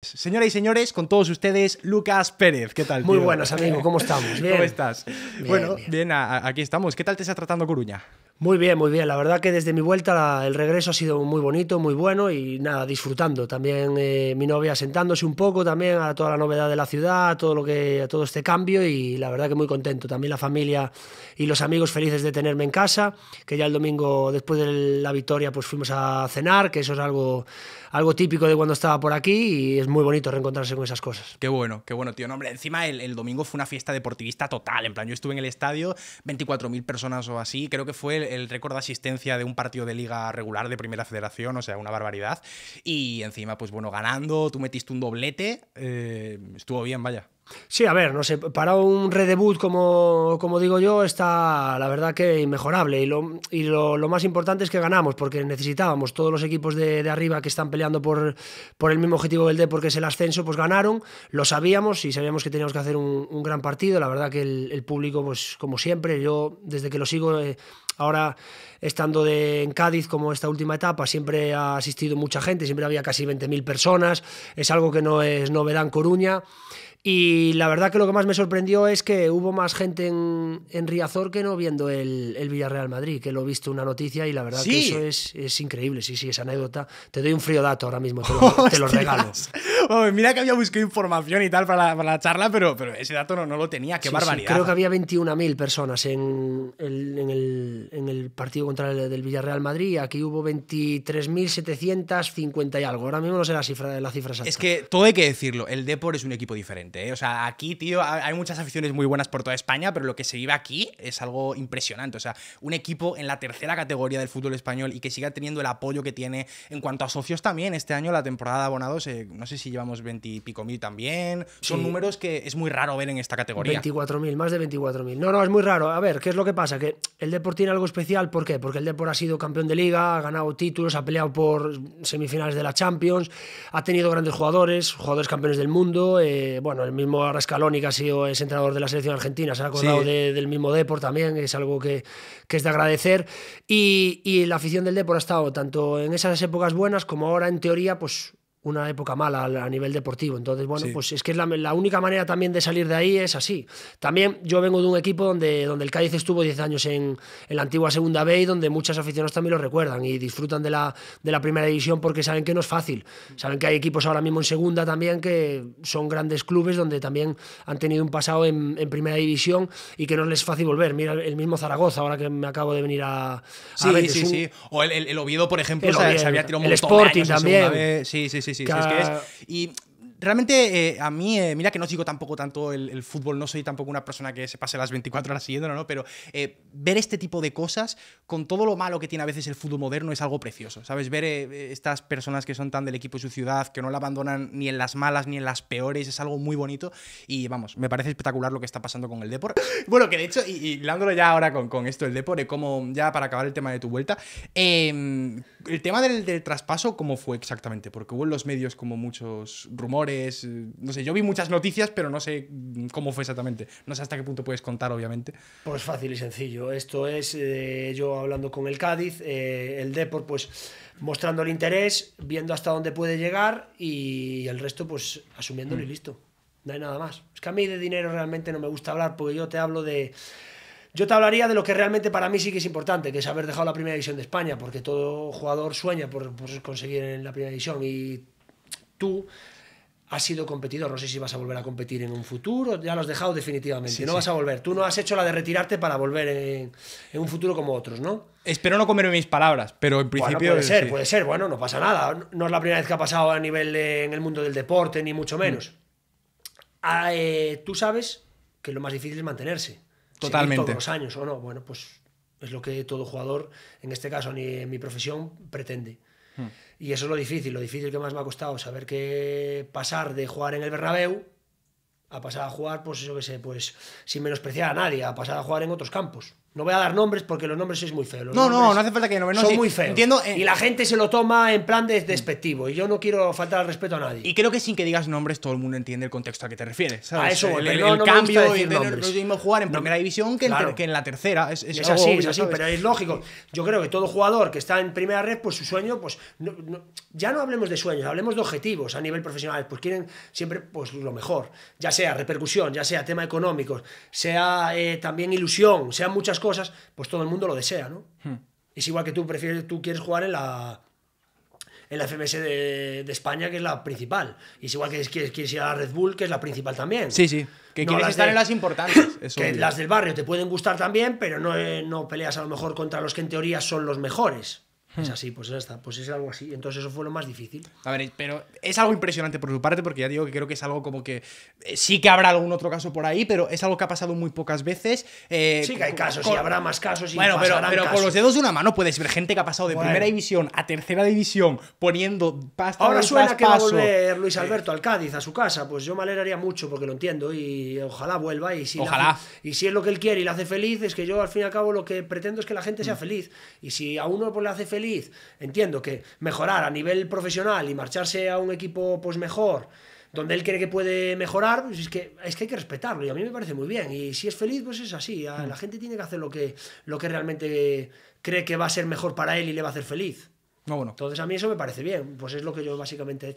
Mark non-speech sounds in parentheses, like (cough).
Señoras y señores, con todos ustedes, Lucas Pérez. ¿Qué tal? Muy buenas, amigos. ¿Cómo estamos? (laughs) Bien. ¿Cómo estás? bueno, bien, aquí estamos. ¿Qué tal te está tratando Coruña? Muy bien, muy bien. La verdad que desde mi vuelta el regreso ha sido muy bonito, muy bueno y nada, disfrutando. También eh, mi novia sentándose un poco también a toda la novedad de la ciudad, a todo lo que a todo este cambio y la verdad que muy contento. También la familia y los amigos felices de tenerme en casa, que ya el domingo después de la victoria pues fuimos a cenar, que eso es algo algo típico de cuando estaba por aquí y es muy bonito reencontrarse con esas cosas. Qué bueno, qué bueno, tío. No, hombre, encima el, domingo fue una fiesta deportivista total. En plan, yo estuve en el estadio, 24.000 personas o así. Creo que fue el, récord de asistencia de un partido de liga regular de Primera Federación, o sea, una barbaridad. Y encima, pues bueno, ganando, tú metiste un doblete. Eh, estuvo bien, vaya. Sí, a ver, no sé, para un redebut, como, como digo yo, está la verdad que inmejorable. Y, lo, y lo, más importante es que ganamos, porque necesitábamos todos los equipos de, arriba que están peleando por, por el mismo objetivo del D, porque es el ascenso, pues ganaron, lo sabíamos y sabíamos que teníamos que hacer un, gran partido. La verdad que el, público, pues como siempre, yo desde que lo sigo... Eh, Ahora, estando en Cádiz como esta última etapa, siempre ha asistido mucha gente, siempre había casi 20.000 personas, es algo que no es novedad en Coruña. Y la verdad que lo que más me sorprendió es que hubo más gente en, Riazor que no viendo el, el, Villarreal Madrid, que lo he visto una noticia y la verdad que eso es, es, increíble, sí, sí, esa anécdota. Te doy un frío dato ahora mismo, te lo, (laughs) te lo regalo. mira que había buscado información y tal para la, para la charla, pero, pero ese dato no, no lo tenía, qué barbaridad. creo que había 21.000 personas en en el, en el partido contra el del Villarreal Madrid. Aquí hubo 23.750 y algo. Ahora mismo no sé la cifra, la cifra exacta. Es que todo hay que decirlo. El Depor es un equipo diferente. ¿eh? O sea, aquí, tío, hay muchas aficiones muy buenas por toda España, pero lo que se vive aquí es algo impresionante. O sea, un equipo en la tercera categoría del fútbol español y que siga teniendo el apoyo que tiene en cuanto a socios también. Este año la temporada de abonados, eh, no sé si llevamos 20 y pico mil también. Son números que es muy raro ver en esta categoría. 24.000, más de 24.000. No, no, es muy raro. A ver, ¿qué es lo que pasa? Que el Depor tiene algo especial, ¿por qué? Porque el Depor ha sido campeón de liga, ha ganado títulos, ha peleado por semifinales de la Champions, ha tenido grandes jugadores, jugadores campeones del mundo, eh, bueno, el mismo Arrascalónica que ha sido es entrenador de la selección argentina, se ha acordado del mismo Depor también, es algo que, es de agradecer, y, y, la afición del Depor ha estado tanto en esas épocas buenas como ahora en teoría, pues una época mala a nivel deportivo. Entonces, bueno, pues es que es la, única manera también de salir de ahí es así. También yo vengo de un equipo donde, donde el Cádiz estuvo 10 años en, la antigua Segunda B y donde muchas aficionados también lo recuerdan y disfrutan de la, de la Primera División porque saben que no es fácil. Saben que hay equipos ahora mismo en Segunda también que son grandes clubes donde también han tenido un pasado en, Primera División y que no les es fácil volver. Mira el mismo Zaragoza, ahora que me acabo de venir a... sí, sí, sí. O el, el, Oviedo, por ejemplo, el, Oviedo, se había tirado un El Sporting también. Sí, sí, sí sí, sí. sí es que es, y realmente eh, a mí, eh, mira que no sigo tampoco tanto el, fútbol, no soy tampoco una persona que se pase las 24 horas siguiendo ¿no? Pero eh, ver este tipo de cosas, con todo lo malo que tiene a veces el fútbol moderno, es algo precioso, ¿sabes? Ver estas personas que son tan del equipo y su ciudad, que no la abandonan ni en las malas ni en las peores, es algo muy bonito y vamos, me parece espectacular lo que está pasando con el deporte. (laughs) bueno, que de hecho, y, y ya ahora con, esto, el deporte, como ya para acabar el tema de tu vuelta, em, el tema del, del traspaso, ¿cómo fue exactamente? Porque hubo en los medios como muchos rumores eh, no sé, yo vi muchas noticias, pero no sé cómo fue exactamente. No sé hasta qué punto puedes contar, obviamente. Pues fácil y sencillo. Esto es eh, yo hablando con el Cádiz, eh, el Deport pues mostrando el interés, viendo hasta dónde puede llegar y el resto, pues asumiéndolo y mm. listo. No hay nada más. Es que a mí de dinero realmente no me gusta hablar, porque yo te hablo de. Yo te hablaría de lo que realmente para mí sí que es importante, que es haber dejado la primera división de España, porque todo jugador sueña por, por conseguir en la primera división. Y tú has sido competidor, no sé si vas a volver a competir en un futuro, ya lo has dejado definitivamente, no vas a volver. Tú no has hecho la de retirarte para volver en, un futuro como otros, ¿no? Espero no comerme mis palabras, pero en principio... puede ser, puede ser, bueno, no pasa nada. No es la primera vez que ha pasado a nivel en el mundo del deporte, ni mucho mm. menos. Ah, eh, tú sabes que lo más difícil es mantenerse. Totalmente. Todos los años, ¿o no? Bueno, pues es lo que todo jugador, en este caso ni en mi profesión, pretende. Mm. Y eso es lo difícil, lo difícil que más me ha costado, saber que pasar de jugar en el Bernabéu a pasar a jugar, pues eso que sé, pues sin menospreciar a nadie, a pasar a jugar en otros campos. No voy a dar nombres porque los nombres es muy feo. no, no, no hace falta que nombres. No, son muy feos. Eh, y la gente se lo toma en plan de mm. despectivo. Y yo no quiero faltar al respeto a nadie. Y creo que sin que digas nombres, todo el mundo entiende el contexto a que te refieres. A eso, el, cambio jugar en primera división que, en, la tercera. Es, así, es así, pero es lógico. Yo creo que todo jugador que está en primera red, pues su sueño, pues. ya no hablemos de sueños, hablemos de objetivos a nivel profesional. Pues quieren siempre pues, lo mejor. Ya sea repercusión, ya sea tema económico, sea eh, también ilusión, sea muchas cosas, pues todo el mundo lo desea, ¿no? Hmm. Es igual que tú prefieres, tú quieres jugar en la en la FMS de, España, que es la principal. Y es igual que quieres, quieres, ir a la Red Bull, que es la principal también. Sí, sí. Que quieres estar en las importantes. (coughs) que las del barrio te pueden gustar también, pero no, eh, no peleas a lo mejor contra los que en teoría son los mejores. Es hmm. así, pues está. Pues es algo así. Entonces eso fue lo más difícil. A ver, pero es algo impresionante por su parte, porque ya digo que creo que es algo como que eh, sí que habrá algún otro caso por ahí, pero es algo que ha pasado muy pocas veces. Eh, sí que hay casos y habrá más casos y Bueno, pero, pero con los dedos de una mano puedes ver gente que ha pasado de primera división a tercera división poniendo pasta Ahora suena que va a volver Luis eh. Alberto al Cádiz, a su casa. Pues yo me alegraría mucho porque lo entiendo y ojalá vuelva y si, ojalá. y si es lo que él quiere y le hace feliz, es que yo al fin y al cabo lo que pretendo es que la gente sea mm. feliz. Y si a uno pues, le hace feliz feliz. Entiendo que mejorar a nivel profesional y marcharse a un equipo pues mejor, donde él cree que puede mejorar, pues, es que, es que hay que respetarlo y a mí me parece muy bien. Y si es feliz, pues es así. Mm. La gente tiene que hacer lo que, lo que realmente cree que va a ser mejor para él y le va a hacer feliz. Entonces a mí eso me parece bien, pues es lo que yo básicamente he hecho.